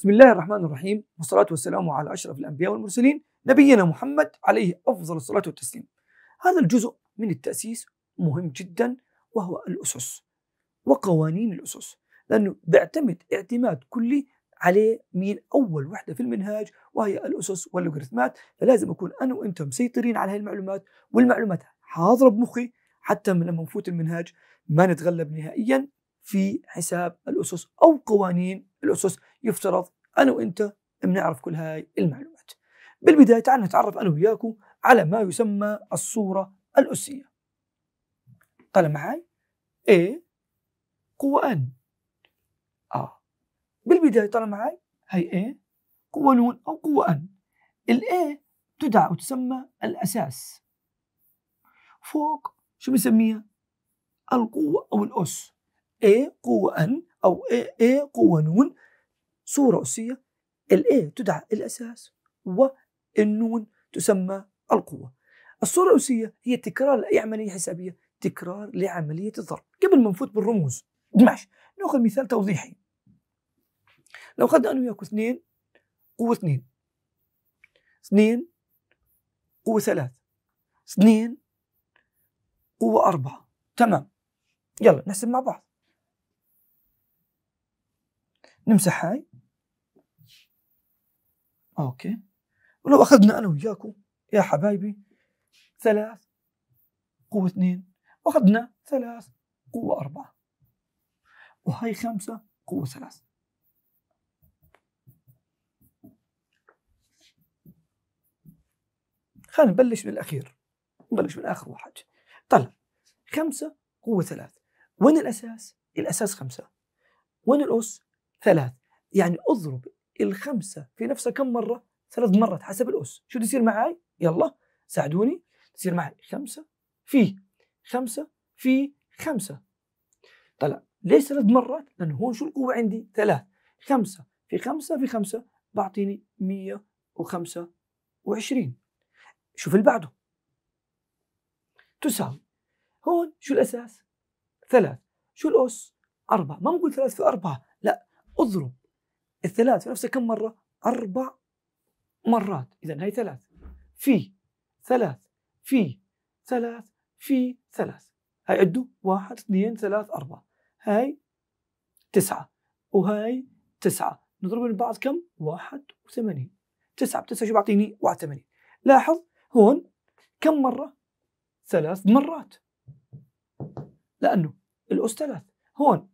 بسم الله الرحمن الرحيم والصلاة والسلام على أشرف الأنبياء والمرسلين نبينا محمد عليه أفضل الصلاة والتسليم هذا الجزء من التأسيس مهم جدا وهو الأسس وقوانين الأسس لأنه بيعتمد اعتماد كلي عليه من أول وحدة في المنهاج وهي الأسس واللوغاريتمات فلازم أكون أنا وأنت مسيطرين على هذه المعلومات والمعلومات حاضرة بمخي حتى لما نفوت المنهاج ما نتغلب نهائيا في حساب الأسس أو قوانين الأسس يفترض انا وانت بنعرف كل هاي المعلومات. بالبدايه تعال نتعرف انا وياكم على ما يسمى الصوره الاسيه. طلع معي؟ A قوة N آه بالبداية طلع معي هي A قوة نون أو قوة N ال A تدعى وتسمى الأساس فوق شو بنسميها؟ القوة أو الأس A قوة N أو A, A قوة نون صورة أسية الـ A تدعى الأساس والنون تسمى القوة الصورة الأسية هي تكرار لأي عملية حسابية تكرار لعملية الضرب قبل ما نفوت بالرموز ماشي ناخذ مثال توضيحي لو أخذنا أنا وياكم اثنين قوة اثنين اثنين قوة ثلاث اثنين قوة اربعه تمام يلا نحسب مع بعض نمسح هاي اوكي ولو اخذنا انا وياكم يا حبايبي ثلاث قوة اثنين واخذنا ثلاث قوة أربعة وهي خمسة قوة ثلاث خلينا نبلش بالأخير نبلش من آخر واحد طلع خمسة قوة ثلاث وين الأساس؟ الأساس خمسة وين الأس؟ ثلاث يعني اضرب الخمسة في نفسها كم مرة ثلاث مرات حسب الأس شو تصير معي؟ يلا ساعدوني تصير معي خمسة في خمسة في خمسة طلع ليش ثلاث مرات لأنه هون شو القوة عندي ثلاث خمسة في خمسة في خمسة بعطيني مية وخمسة وعشرين شوف اللي بعده تساوي هون شو الأساس ثلاث شو الأس أربعة ما بنقول ثلاث في أربعة اضرب الثلاث في نفسه كم مرة؟ أربع مرات إذا هي ثلاث في ثلاث في ثلاث في ثلاث هاي عدوا واحد اثنين ثلاث أربعة هاي تسعة وهاي تسعة نضرب من بعض كم؟ واحد وثمانين تسعة بتسعة شو بيعطيني؟ واحد وثمانين لاحظ هون كم مرة؟ ثلاث مرات لأنه الأس ثلاث هون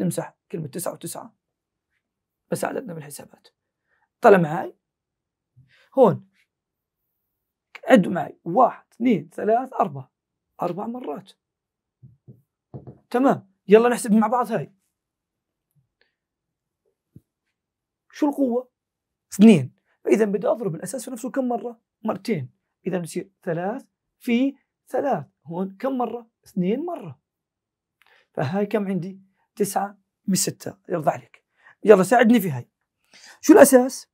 نمسح كلمة تسعة وتسعة بس عددنا بالحسابات طلع معي هون عد معي واحد اثنين ثلاث أربعة أربع مرات تمام يلا نحسب مع بعض هاي شو القوة؟ اثنين فإذا بدي أضرب الأساس في نفسه كم مرة؟ مرتين إذا بصير ثلاث في ثلاث هون كم مرة؟ اثنين مرة فهاي كم عندي؟ تسعة من ستة يرضى عليك يلا ساعدني في هاي شو الاساس؟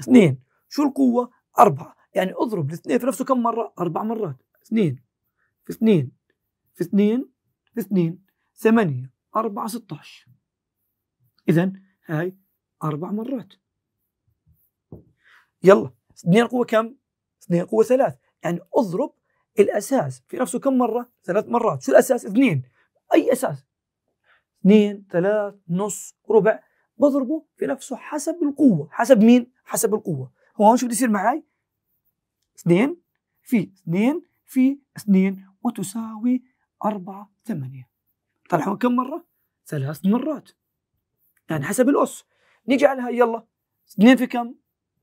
اثنين شو القوه؟ اربعه يعني اضرب الاثنين في نفسه كم مره؟ اربع مرات اثنين في اثنين في اثنين في اثنين ثمانية أربعة ستاش إذا هاي أربع مرات يلا اثنين قوة كم؟ اثنين قوة ثلاث يعني اضرب الأساس في نفسه كم مرة؟ ثلاث مرات شو الأساس؟ اثنين أي أساس 2 3 نص ربع بضربه في نفسه حسب القوه حسب مين حسب القوه هو هون شو بده يصير معي 2 في 2 في 2 وتساوي 4 8 هون كم مره ثلاث مرات يعني حسب الاس نيجي على هاي يلا 2 في كم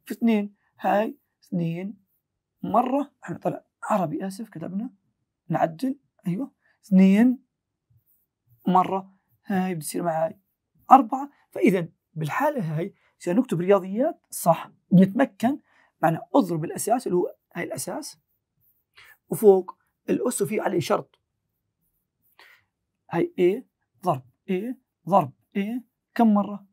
في 2 هاي 2 مره احنا طلع عربي اسف كتبنا نعدل ايوه 2 مره هاي بتصير معي أربعة فإذا بالحالة هاي سنكتب رياضيات صح بنتمكن معنا أضرب الأساس اللي هو هاي الأساس وفوق الأس في عليه شرط هاي A ضرب A ضرب A كم مرة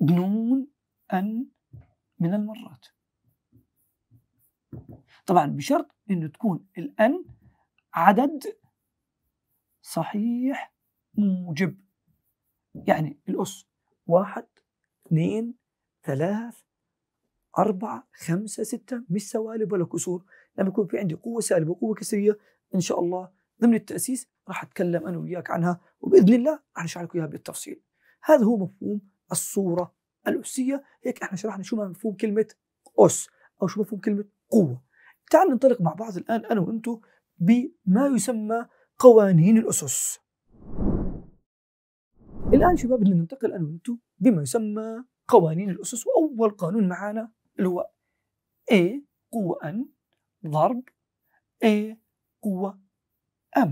جنون أن من المرات طبعا بشرط انه تكون الان عدد صحيح موجب يعني الأس واحد اثنين ثلاث أربعة خمسة ستة مش سوالب ولا كسور لما يكون في عندي قوة سالبة وقوة كسرية إن شاء الله ضمن التأسيس راح أتكلم أنا وياك عنها وبإذن الله راح نشرح لك إياها بالتفصيل هذا هو مفهوم الصورة الأسية هيك إحنا شرحنا شو مفهوم كلمة أس أو شو مفهوم كلمة قوة تعال ننطلق مع بعض الآن أنا وأنتو بما يسمى قوانين الأسس الآن شباب بدنا ننتقل أنا وأنتم بما يسمى قوانين الأسس وأول قانون معانا اللي هو A قوة N ضرب A قوة M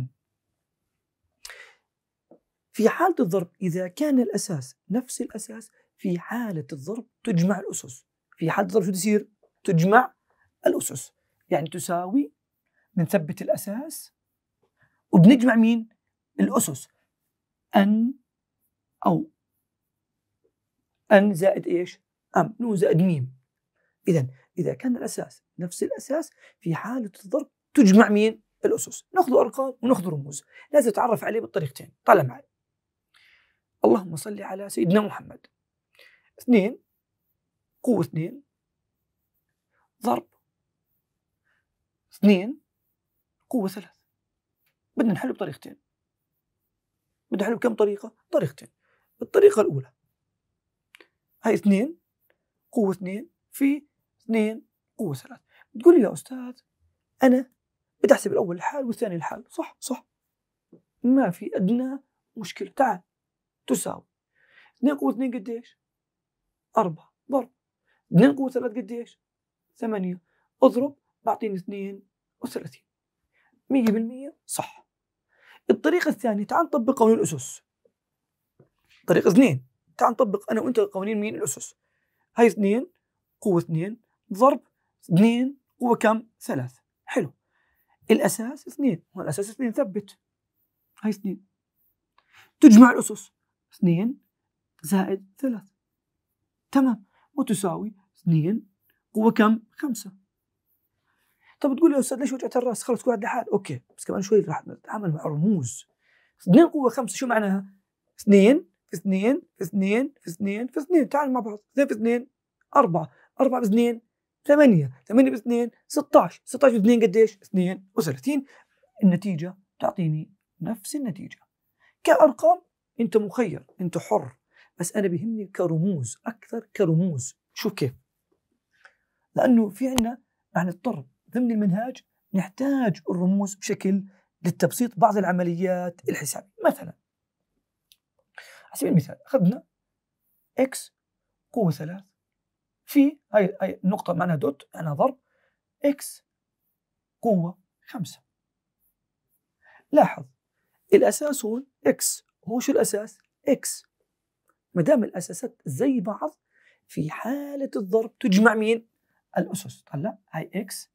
في حالة الضرب إذا كان الأساس نفس الأساس في حالة الضرب تجمع الأسس في حالة الضرب شو تصير؟ تجمع الأسس يعني تساوي بنثبت الأساس وبنجمع مين؟ الأسس أن أو أن زائد إيش؟ أم نو زائد ميم إذا إذا كان الأساس نفس الأساس في حالة الضرب تجمع مين؟ الأسس نأخذ أرقام ونأخذ رموز لازم تعرف عليه بالطريقتين طالع معي اللهم صل على سيدنا محمد اثنين قوة اثنين ضرب اثنين قوة ثلاث بدنا نحله بطريقتين بدنا نحله بكم طريقه طريقتين الطريقه الاولى هاي اثنين قوه اثنين في اثنين قوه ثلاث بتقول لي يا استاذ انا بدي احسب الاول الحال والثاني الحال صح صح ما في ادنى مشكله تعال تساوي اثنين قوة اثنين قديش؟ 4 ضرب اثنين قوة 3 قديش؟ 8 اضرب بعطيني 32 100% صح الطريقة الثانية تعال نطبق قوانين الاسس طريق اثنين تعال نطبق انا وانت قوانين مين الاسس هاي اثنين قوه اثنين ضرب اثنين قوه كم ثلاث حلو الاساس اثنين والاساس اثنين ثبت هاي اثنين تجمع الاسس اثنين زائد ثلاث تمام وتساوي اثنين قوة كم؟ خمسة طب تقول يا استاذ ليش وجعت الراس خلص قاعد لحال اوكي بس كمان شوي راح نتعامل مع رموز 2 قوه 5 شو معناها؟ 2 في 2 في 2 في 2 في 2 تعالوا مع بعض 2 في 2 4 4 في 2 8 8 في 2 16 16 في 2 قديش؟ وثلاثين النتيجه تعطيني نفس النتيجه كارقام انت مخير انت حر بس انا بيهمني كرموز اكثر كرموز شوف كيف لانه في عندنا عن نضطر ضمن المنهاج نحتاج الرموز بشكل للتبسيط بعض العمليات الحسابية مثلا على سبيل المثال أخذنا x قوة 3 في هاي هاي النقطة معناها دوت معناها ضرب x قوة خمسة لاحظ الأساس هون x هو شو الأساس؟ x ما دام الأساسات زي بعض في حالة الضرب تجمع مين؟ الأسس طلع هاي x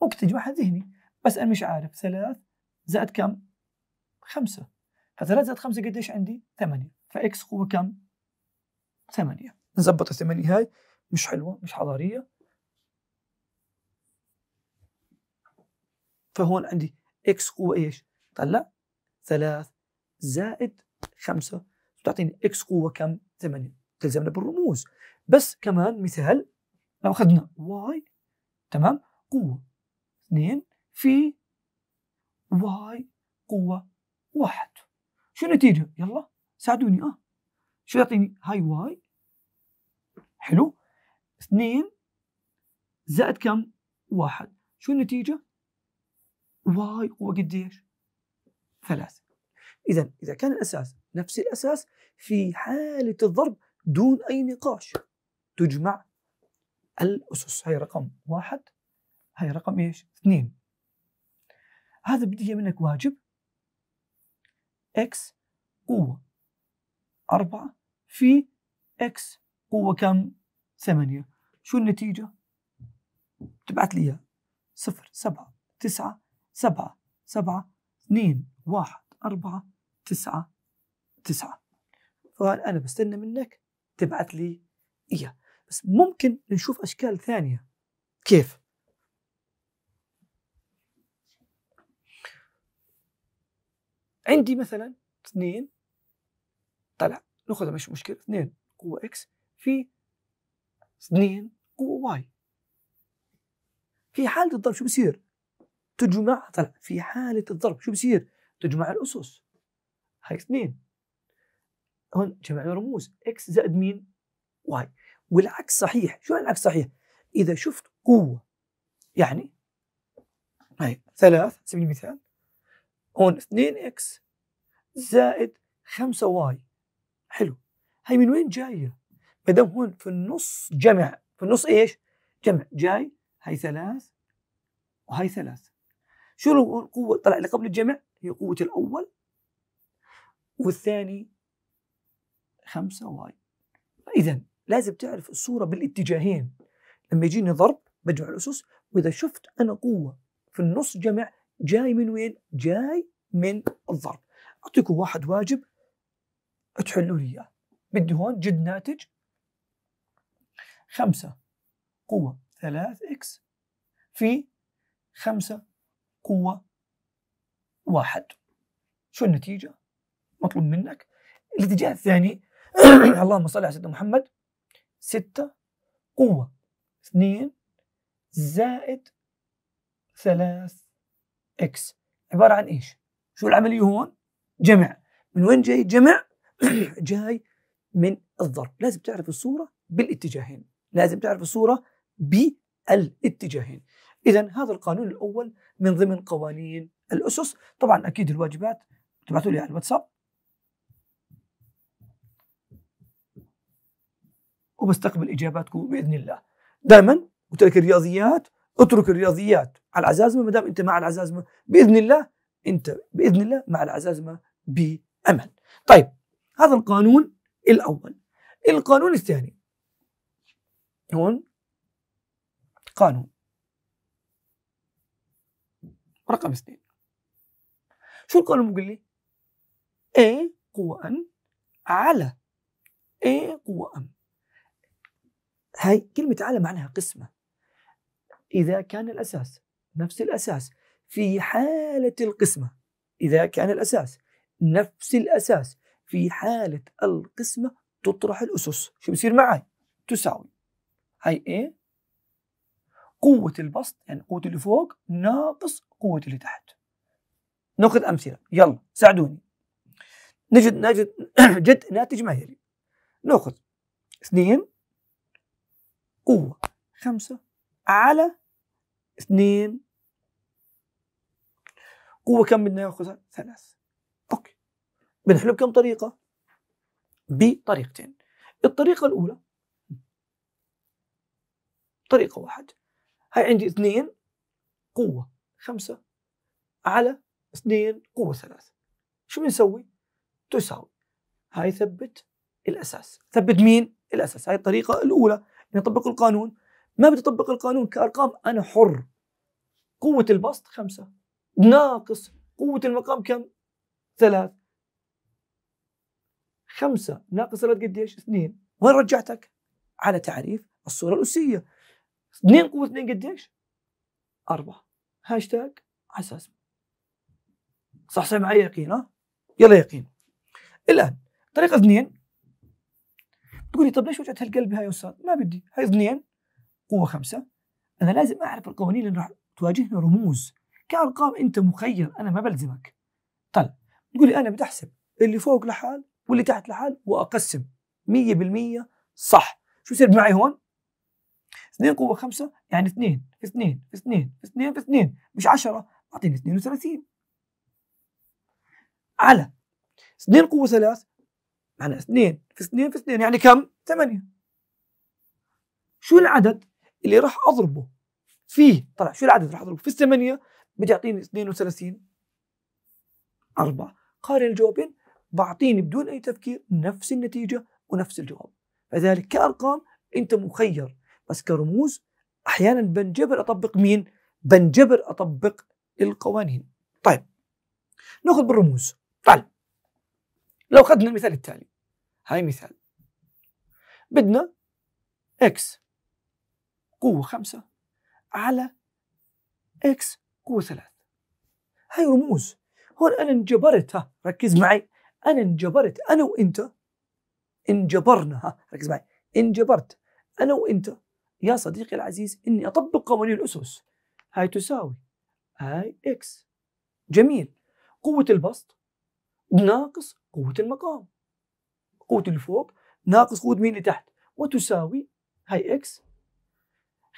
وقت واحد ذهني انا مش عارف ثلاث زائد كم؟ خمسة فثلاث زائد خمسة قديش عندي؟ ثمانية فإكس قوة كم؟ ثمانية نظبط الثمانية هاي مش حلوة مش حضارية فهون عندي إكس قوة إيش؟ طلع ثلاث زائد خمسة بتعطيني إكس قوة كم؟ ثمانية تلزمنا بالرموز بس كمان مثال لو أخذنا واي تمام قوة 2 في واي قوة واحد شو النتيجة؟ يلا ساعدوني اه شو يعطيني؟ هاي واي حلو اثنين زائد كم؟ واحد شو النتيجة؟ واي قوة قديش؟ ثلاثة إذا إذا كان الأساس نفس الأساس في حالة الضرب دون أي نقاش تجمع الأسس هي رقم واحد هاي رقم ايش؟ اثنين هذا بدي منك واجب اكس قوة أربعة في اكس قوة كم؟ ثمانية شو النتيجة؟ تبعت لي إياها صفر سبعة تسعة سبعة سبعة اثنين واحد أربعة تسعة تسعة فقال أنا بستنى منك تبعت لي إياه بس ممكن نشوف أشكال ثانية كيف؟ عندي مثلا اثنين طلع ناخذها مش مشكله اثنين قوه اكس في اثنين قوه واي في حاله الضرب شو بصير؟ تجمع طلع في حاله الضرب شو بصير؟ تجمع الاسس هاي اثنين هون جمعنا رموز اكس زائد مين؟ واي والعكس صحيح شو العكس صحيح؟ اذا شفت قوه يعني هاي ثلاث على سبيل المثال هون 2 اكس زائد 5 واي حلو هي من وين جايه؟ ما دام هون في النص جمع في النص ايش؟ جمع جاي هي ثلاث وهي ثلاث شو القوه طلع اللي قبل الجمع هي قوه الاول والثاني 5 واي اذا لازم تعرف الصوره بالاتجاهين لما يجيني ضرب بجمع الاسس واذا شفت انا قوه في النص جمع جاي من وين؟ جاي من الضرب أعطيكم واحد واجب تحلوا لي إياه بدي هون جد ناتج خمسة قوة ثلاث إكس في خمسة قوة واحد شو النتيجة؟ مطلوب منك الاتجاه الثاني اللهم صل على سيدنا محمد ستة قوة اثنين زائد ثلاث اكس عباره عن ايش؟ شو العمليه هون؟ جمع من وين جاي الجمع؟ جاي من الضرب لازم تعرف الصوره بالاتجاهين لازم تعرف الصوره بالاتجاهين اذا هذا القانون الاول من ضمن قوانين الاسس طبعا اكيد الواجبات تبعثوا لي على الواتساب وبستقبل اجاباتكم باذن الله دائما قلت لك الرياضيات اترك الرياضيات على العزازمه ما دام انت مع العزازمه باذن الله انت باذن الله مع العزازمه بامل. طيب هذا القانون الاول. القانون الثاني هون قانون رقم اثنين شو القانون بيقول لي؟ A قوة N على A قوة M هاي كلمة على معناها قسمة إذا كان الأساس نفس الأساس في حالة القسمة إذا كان الأساس نفس الأساس في حالة القسمة تطرح الأسس شو بصير معي تساوي هاي ايه قوة البسط يعني قوة اللي فوق ناقص قوة اللي تحت ناخذ أمثلة يلا ساعدوني نجد نجد جد ناتج مهري ناخذ اثنين قوة خمسة على اثنين قوة كم بدنا ياخذها؟ ثلاث اوكي بنحلو بكم طريقة؟ بطريقتين الطريقة الأولى طريقة واحد هاي عندي اثنين قوة خمسة على اثنين قوة ثلاثة شو بنسوي؟ تساوي هاي ثبت الأساس ثبت مين؟ الأساس هاي الطريقة الأولى نطبق القانون ما بدي اطبق القانون كارقام انا حر قوه البسط خمسه ناقص قوه المقام كم ثلاث خمسة ناقص ثلاث قديش؟ اثنين وين رجعتك؟ على تعريف الصورة الأسية اثنين قوة اثنين قديش؟ أربعة هاشتاج عساس صح صح معي يقين ها؟ يلا يقين الآن طريقة اثنين تقول لي طب ليش وجعت هالقلب هاي يا أستاذ؟ ما بدي هاي اثنين قوه خمسه انا لازم اعرف القوانين اللي راح تواجهنا رموز كارقام انت مخير انا ما بلزمك طيب تقول لي انا بتحسب اللي فوق لحال واللي تحت لحال واقسم 100% صح شو يصير معي هون 2 قوه 5 يعني 2 في 2 في 2 في 2 في 2 مش 10 اعطيني 32 على 2 قوه 3 معناها 2 في 2 في 2 يعني كم 8 شو العدد اللي راح اضربه فيه طلع شو العدد راح اضربه في الثمانيه بدي يعطيني 32 4 قارن الجوابين بعطيني بدون اي تفكير نفس النتيجه ونفس الجواب فذلك كارقام انت مخير بس كرموز احيانا بنجبر اطبق مين؟ بنجبر اطبق القوانين طيب ناخذ بالرموز تعال طيب، لو اخذنا المثال التالي هاي مثال بدنا اكس قوة خمسة على إكس قوة ثلاث هاي رموز هون أنا انجبرت ها ركز معي أنا انجبرت أنا وأنت انجبرنا ها ركز معي انجبرت أنا وأنت يا صديقي العزيز إني أطبق قوانين الأسس هاي تساوي هاي إكس جميل قوة البسط ناقص قوة المقام قوة اللي فوق ناقص قوة مين اللي تحت وتساوي هاي إكس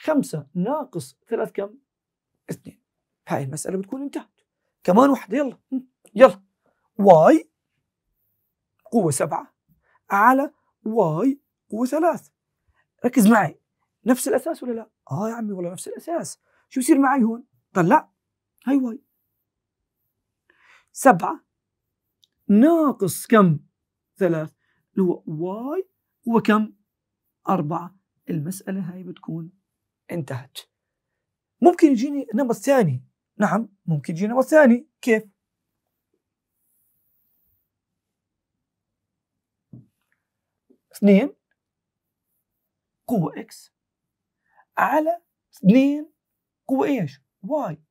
خمسة ناقص ثلاث كم؟ اثنين هاي المسألة بتكون انتهت كمان واحدة يلا يلا واي قوة سبعة على واي قوة ثلاث ركز معي نفس الأساس ولا لا؟ آه يا عمي والله نفس الأساس شو يصير معي هون؟ طلع هاي واي سبعة ناقص كم؟ ثلاث اللي هو واي وكم؟ أربعة المسألة هاي بتكون انتهت ممكن يجيني نمط ثاني نعم ممكن يجيني نمط ثاني كيف اثنين قوة اكس على اثنين قوة ايش؟ واي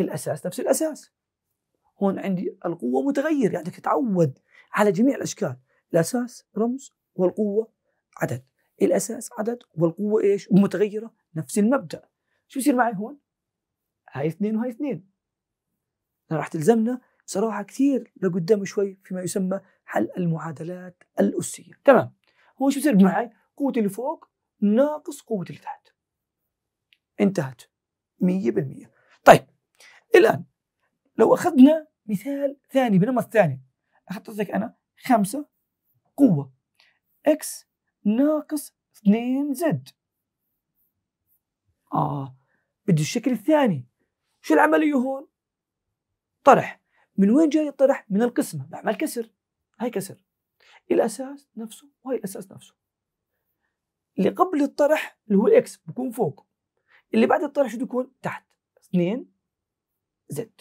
الاساس نفس الاساس هون عندي القوة متغير يعني تتعود على جميع الاشكال الاساس رمز والقوة عدد إيه الاساس عدد والقوه ايش؟ متغيره نفس المبدا شو يصير معي هون؟ هاي اثنين وهاي اثنين راح تلزمنا صراحه كثير لقدام شوي فيما يسمى حل المعادلات الاسيه تمام هو شو يصير معي؟ قوه اللي فوق ناقص قوه اللي تحت انتهت 100% طيب الان لو اخذنا مثال ثاني بنمط ثاني اخذت لك انا خمسه قوه اكس ناقص 2 زد آه بدي الشكل الثاني شو العملية هون؟ طرح من وين جاي الطرح؟ من القسمة بعمل كسر هاي كسر الأساس نفسه وهي الأساس نفسه اللي قبل الطرح اللي هو الإكس بكون فوق اللي بعد الطرح شو بيكون؟ تحت 2 زد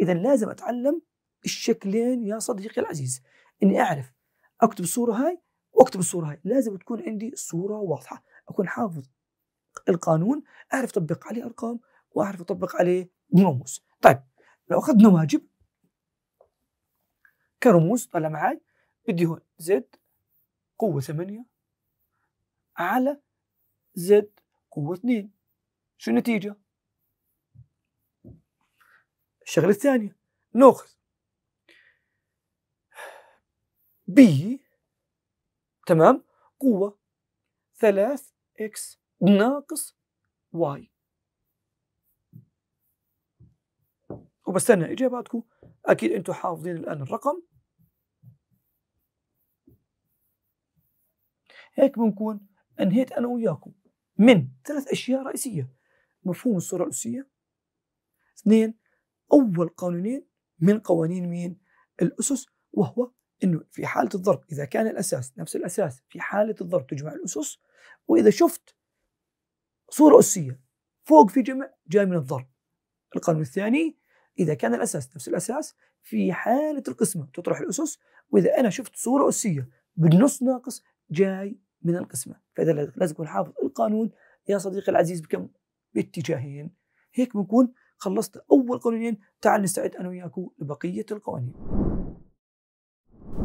إذا لازم أتعلم الشكلين يا صديقي العزيز إني أعرف أكتب الصورة هاي واكتب الصوره هاي لازم تكون عندي صوره واضحه اكون حافظ القانون اعرف اطبق عليه ارقام واعرف اطبق عليه رموز طيب لو اخذنا واجب كرموز طلع معي بدي هون زد قوه 8 على زد قوه 2 شو النتيجه الشغله الثانيه ناخذ بي تمام قوة 3 3x ناقص y وبستنى إجاباتكم أكيد أنتم حافظين الآن الرقم هيك بنكون أنهيت أنا وياكم من ثلاث أشياء رئيسية مفهوم الصورة الأسية اثنين أول قانونين من قوانين مين الأسس وهو انه في حاله الضرب اذا كان الاساس نفس الاساس في حاله الضرب تجمع الاسس واذا شفت صوره اسيه فوق في جمع جاي من الضرب القانون الثاني اذا كان الاساس نفس الاساس في حاله القسمه تطرح الاسس واذا انا شفت صوره اسيه بالنص ناقص جاي من القسمه فاذا لازم اكون حافظ القانون يا صديقي العزيز بكم باتجاهين هيك بنكون خلصت اول قانونين تعال نستعد انا وياكم لبقيه القوانين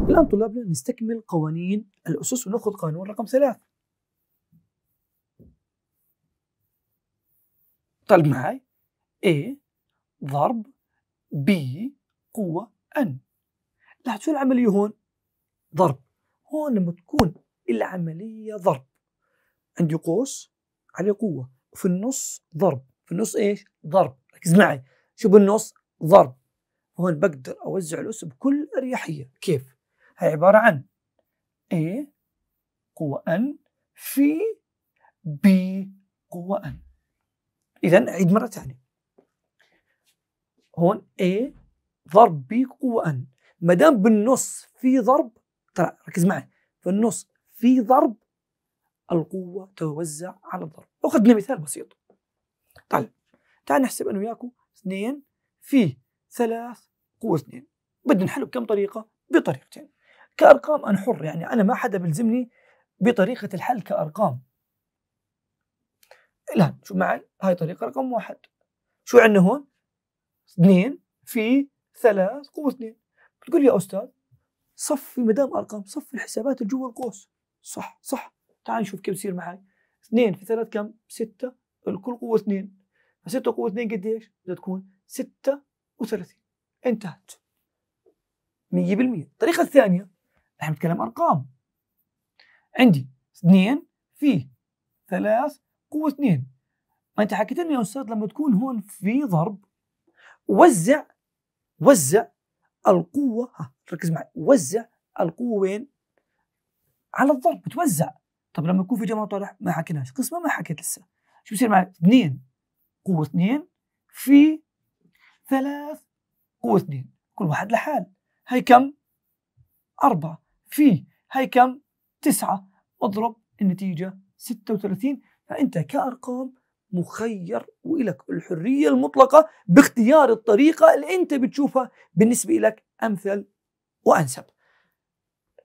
الان طلابنا نستكمل قوانين الاسس وناخذ قانون رقم ثلاث طالب معي A ضرب B قوة N لاحظ شو العملية هون ضرب هون لما تكون العملية ضرب عندي قوس عليه قوة في النص ضرب في النص ايش ضرب ركز معي شو بالنص ضرب هون بقدر اوزع الاس بكل اريحية كيف هي عبارة عن A قوة N في B قوة N إذا عيد مرة ثانية هون A ضرب B قوة N ما دام بالنص في ضرب ترى ركز معي في النص في ضرب القوة توزع على الضرب أخذنا مثال بسيط طيب تعال نحسب أنا وياكم 2 في 3 قوة 2 بدنا نحله بكم طريقة؟ بطريقتين كأرقام أنا حر يعني أنا ما حدا بلزمني بطريقة الحل كأرقام الآن شو معي هاي طريقة رقم واحد شو عندنا هون اثنين في ثلاث قوة اثنين بتقول يا أستاذ صفي ما دام أرقام صفي الحسابات اللي جوا القوس صح صح تعال نشوف كيف بصير معي اثنين في ثلاث كم ستة الكل قوة اثنين ستة قوة اثنين قديش بدها تكون ستة وثلاثين انتهت مية بالمية الطريقة الثانية نحن نتكلم ارقام عندي 2 في 3 قوه 2 ما انت حكيت لنا يا استاذ لما تكون هون في ضرب وزع وزع القوه ها ركز معي وزع القوه وين؟ على الضرب بتوزع طب لما يكون في جمع طالع ما حكيناش قسمه ما حكيت لسه شو بصير معي؟ 2 قوه 2 في 3 قوه 2 كل واحد لحال هي كم؟ أربعة فيه هاي كم تسعة اضرب النتيجة 36 فأنت كأرقام مخير وإلك الحرية المطلقة باختيار الطريقة اللي أنت بتشوفها بالنسبة لك أمثل وأنسب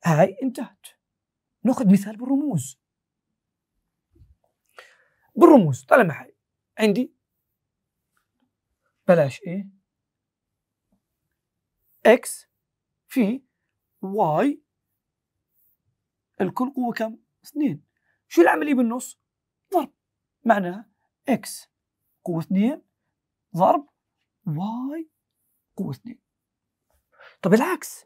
هاي انتهت ناخذ مثال بالرموز بالرموز طلع معي عندي بلاش ايه اكس في واي الكل قوة كم؟ اثنين شو العملية بالنص؟ ضرب معناها اكس قوة اثنين ضرب واي قوة اثنين طب العكس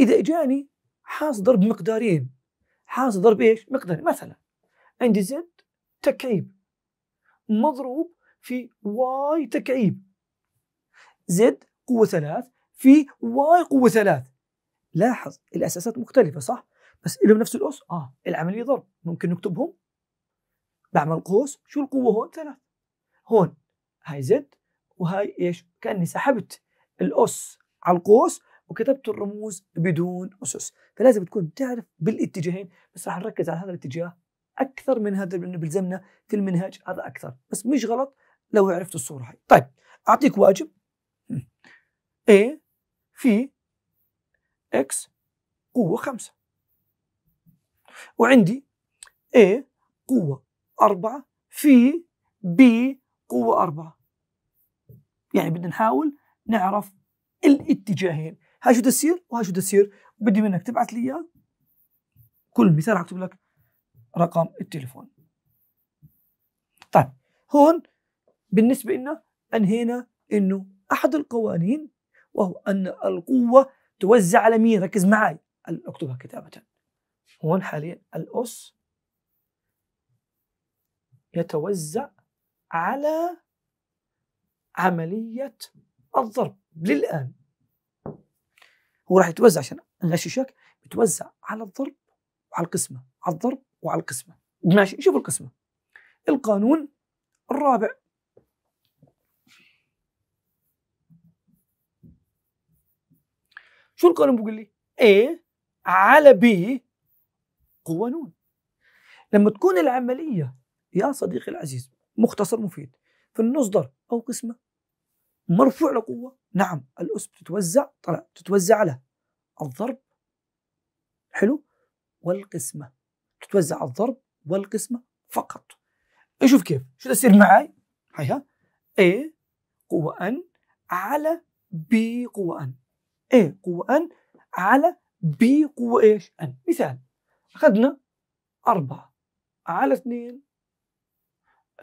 إذا إجاني حاس ضرب مقدارين حاس ضرب إيش؟ مقدار مثلا عندي زد تكعيب مضروب في واي تكعيب زد قوة ثلاث في واي قوة ثلاث لاحظ الأساسات مختلفة صح؟ بس إلهم نفس الأس آه العملية ضرب ممكن نكتبهم بعمل قوس شو القوة هون ثلاث هون هاي زد وهاي إيش كأني سحبت الأس على القوس وكتبت الرموز بدون أسس فلازم تكون تعرف بالاتجاهين بس راح نركز على هذا الاتجاه أكثر من هذا لأنه بلزمنا في المنهج هذا أكثر بس مش غلط لو عرفت الصورة هاي طيب أعطيك واجب A في X قوة خمسة وعندي A قوة أربعة في B قوة أربعة يعني بدنا نحاول نعرف الاتجاهين هاي شو تصير وهاي شو تصير بدي منك تبعث لي إياه كل مثال أكتب لك رقم التليفون طيب هون بالنسبة لنا أنهينا أنه أحد القوانين وهو أن القوة توزع على مين ركز معي أكتبها كتابة هون حاليا الأس يتوزع على عملية الضرب للآن هو راح يتوزع عشان نغششك يتوزع على الضرب وعلى القسمة على الضرب وعلى القسمة ماشي شوف القسمة القانون الرابع شو القانون بيقول لي A على B قوانون لما تكون العملية يا صديقي العزيز مختصر مفيد في المصدر أو قسمة مرفوع لقوة نعم الأس بتتوزع طلع تتوزع على الضرب حلو والقسمة تتوزع على الضرب والقسمة فقط شوف كيف شو تصير معي هيها A قوة N على B قوة N A قوة N على B قوة ايش؟ N مثال اخذنا أربعة على اثنين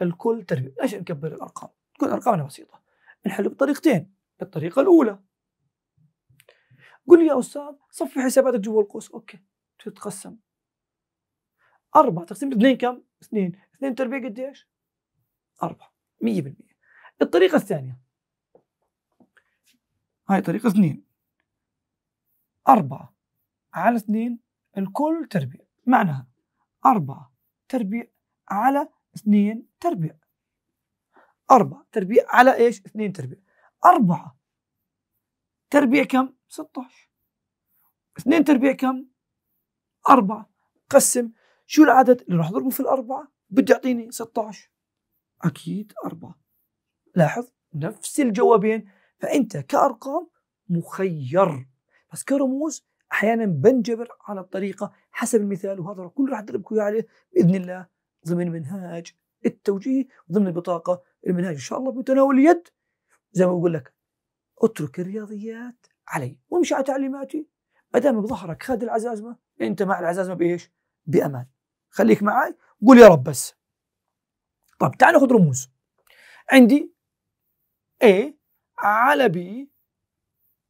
الكل تربية ليش نكبر الأرقام تكون أرقامنا بسيطة نحل بطريقتين الطريقة الأولى قل لي يا أستاذ صفي حساباتك جوا القوس أوكي تتقسم أربعة تقسيم اثنين كم؟ اثنين اثنين تربية قديش؟ أربعة مية بالمية الطريقة الثانية هاي طريقة اثنين أربعة على اثنين الكل تربية معناها أربعة تربيع على اثنين تربيع أربعة تربيع على إيش اثنين تربيع أربعة تربيع كم 16 اثنين تربيع كم أربعة قسم شو العدد اللي راح اضربه في الأربعة بده يعطيني 16 أكيد أربعة لاحظ نفس الجوابين فأنت كأرقام مخير بس كرموز احيانا بنجبر على الطريقه حسب المثال وهذا كله راح ادربكم عليه باذن الله ضمن منهاج التوجيه ضمن البطاقه المنهاج ان شاء الله بتناول اليد زي ما بقول لك اترك الرياضيات علي وامشي على تعليماتي ما دام بظهرك خد العزازمه انت مع العزازمه بايش؟ بامان خليك معي قول يا رب بس طب تعال ناخذ رموز عندي A على B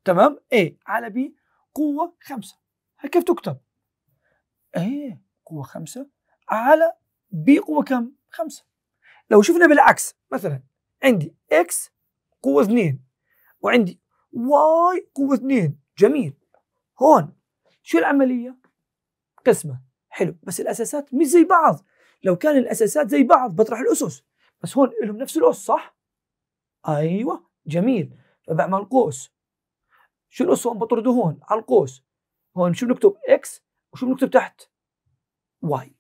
تمام A على B قوة خمسة كيف تكتب؟ ايه قوة خمسة على بي قوة كم؟ خمسة لو شفنا بالعكس مثلا عندي اكس قوة اثنين وعندي واي قوة اثنين جميل هون شو العملية؟ قسمة حلو بس الأساسات مش زي بعض لو كان الأساسات زي بعض بطرح الأسس بس هون لهم نفس الأس صح؟ أيوة جميل فبعمل قوس شو هون بطرده هون على القوس هون شو بنكتب اكس وشو بنكتب تحت واي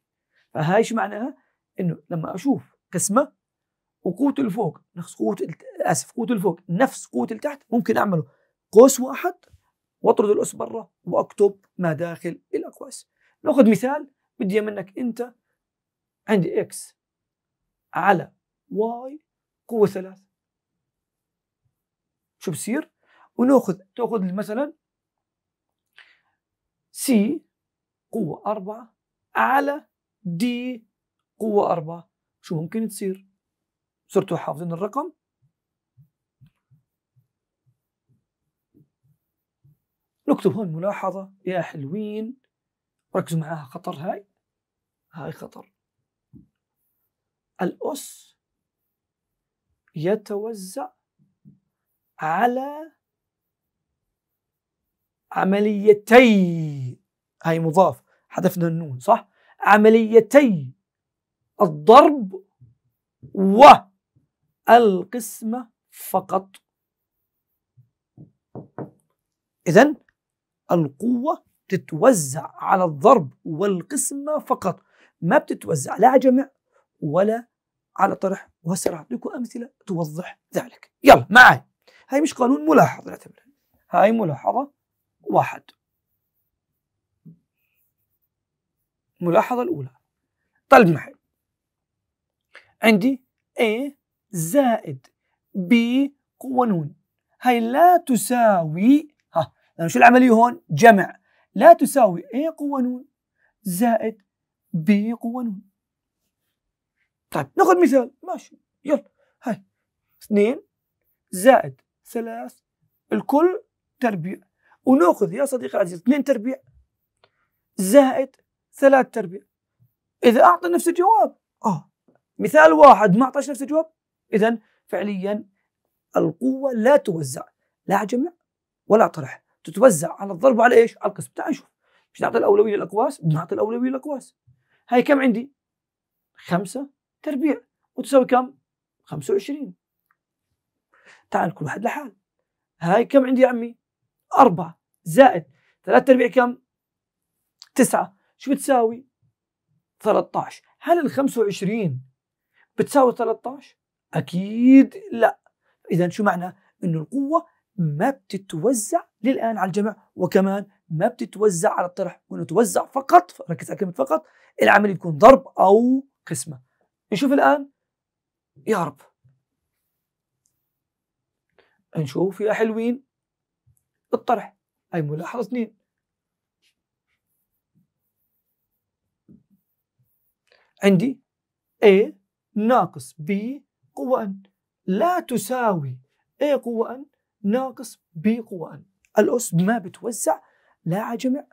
فهاي شو معناها انه لما اشوف قسمه وقوة الفوق نفس قوة اسف قوة الفوق نفس قوة التحت ممكن اعمله قوس واحد واطرد الاس برا واكتب ما داخل الاقواس ناخذ مثال بدي منك انت عندي اكس على واي قوة ثلاث شو بصير؟ وناخذ تاخذ مثلا سي قوة أربعة على دي قوة أربعة شو ممكن تصير؟ صرتوا حافظين الرقم نكتب هون ملاحظة يا حلوين ركزوا معاها خطر هاي هاي خطر الأس يتوزع على عمليتي هاي مضاف حذفنا النون صح عمليتي الضرب والقسمة فقط إذا القوة تتوزع على الضرب والقسمة فقط ما بتتوزع لا على جمع ولا على طرح وسأعطيكم أمثلة توضح ذلك يلا معي هاي مش قانون ملاحظة نعتبرها هاي ملاحظة واحد الملاحظة الأولى طلب معي عندي A زائد B قوة نون هاي لا تساوي ها لأن شو العملية هون جمع لا تساوي A قوة نون زائد B قوة نون طيب ناخذ مثال ماشي يلا هاي اثنين زائد ثلاث الكل تربيع وناخذ يا صديقي العزيز اثنين تربيع زائد ثلاث تربيع اذا اعطى نفس الجواب اه مثال واحد ما اعطاش نفس الجواب اذا فعليا القوه لا توزع لا جمع ولا طرح تتوزع على الضرب على ايش؟ على القسم تعال نشوف مش نعطي الاولويه للاقواس؟ نعطي الاولويه للاقواس هاي كم عندي؟ خمسة تربيع وتساوي كم؟ 25 تعال كل واحد لحال هاي كم عندي يا عمي؟ 4 زائد 3 ارباع كم؟ 9 شو بتساوي؟ 13 هل ال 25 بتساوي 13 اكيد لا اذا شو معنى انه القوه ما بتتوزع للان على الجمع وكمان ما بتتوزع على الطرح توزع فقط ركز على كلمه فقط العمل يكون ضرب او قسمه نشوف الان يا رب نشوف يا حلوين الطرح هاي ملاحظة اثنين عندي A ناقص B قوة N لا تساوي A قوة N ناقص B قوة N الأس ما بتوزع لا على جمع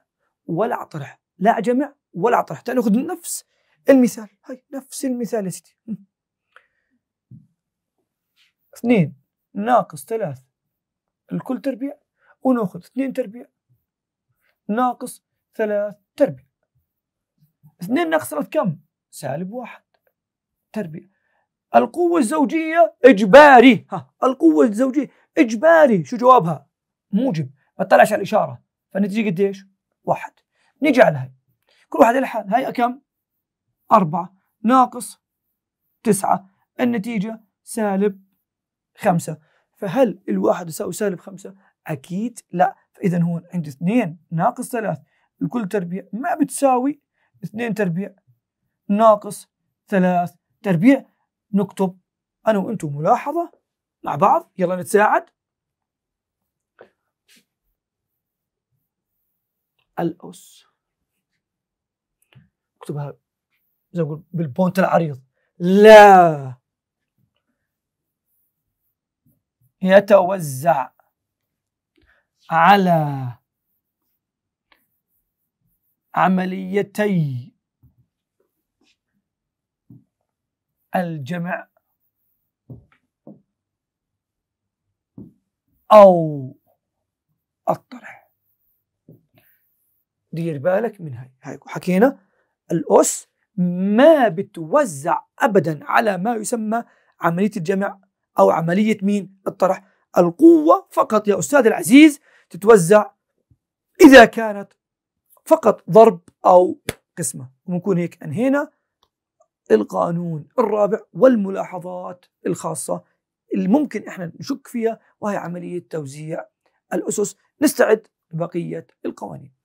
ولا على طرح لا على جمع ولا على طرح تعال ناخذ نفس المثال هاي نفس المثال يا سيدي اثنين ناقص ثلاث الكل تربيع وناخذ اثنين تربيع ناقص ثلاث تربيع اثنين ناقص ثلاث كم؟ سالب واحد تربيع القوة الزوجية إجباري ها القوة الزوجية إجباري شو جوابها؟ موجب ما تطلعش على الإشارة فالنتيجة قديش؟ واحد نيجي على هاي كل واحد لحال هاي كم؟ أربعة ناقص تسعة النتيجة سالب خمسة فهل الواحد يساوي سالب خمسة؟ اكيد لا فاذا هون عندي اثنين ناقص ثلاث لكل تربيع ما بتساوي اثنين تربيع ناقص ثلاث تربيع نكتب انا وانتم ملاحظه مع بعض يلا نتساعد الأس اكتبها زي ما أقول بالبونت العريض لا يتوزع على عمليتي الجمع أو الطرح دير بالك من هاي هاي حكينا الأس ما بتوزع أبدا على ما يسمى عملية الجمع أو عملية مين الطرح القوة فقط يا أستاذ العزيز تتوزع إذا كانت فقط ضرب أو قسمة ونكون هيك أنهينا القانون الرابع والملاحظات الخاصة اللي ممكن إحنا نشك فيها وهي عملية توزيع الأسس نستعد بقية القوانين